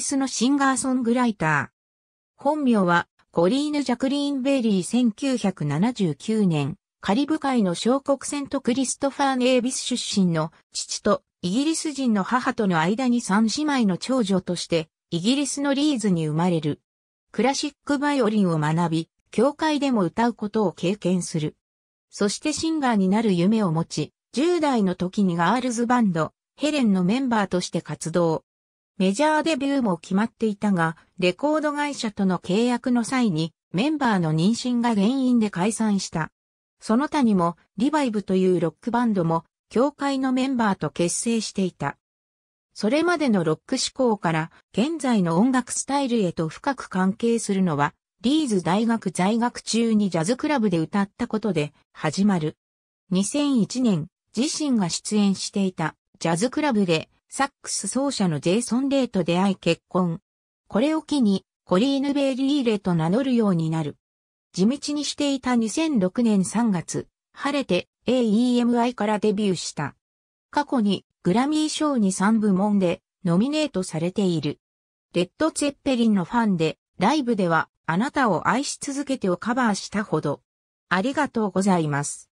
イスのシンガーソングライター。本名は、コリーヌ・ジャクリーン・ベイリー1979年、カリブ海の小国セントクリストファー・ネービス出身の父とイギリス人の母との間に三姉妹の長女として、イギリスのリーズに生まれる。クラシックバイオリンを学び、教会でも歌うことを経験する。そしてシンガーになる夢を持ち、10代の時にガールズバンド、ヘレンのメンバーとして活動。メジャーデビューも決まっていたが、レコード会社との契約の際にメンバーの妊娠が原因で解散した。その他にも、リバイブというロックバンドも、教会のメンバーと結成していた。それまでのロック思考から現在の音楽スタイルへと深く関係するのは、リーズ大学在学中にジャズクラブで歌ったことで始まる。2001年、自身が出演していたジャズクラブでサックス奏者のジェイソン・レイと出会い結婚。これを機に、コリーヌ・ベイリー・レと名乗るようになる。地道にしていた2006年3月、晴れて AEMI からデビューした。過去にグラミー賞に3部門でノミネートされている。レッド・ツェッペリンのファンで、ライブではあなたを愛し続けてをカバーしたほど。ありがとうございます。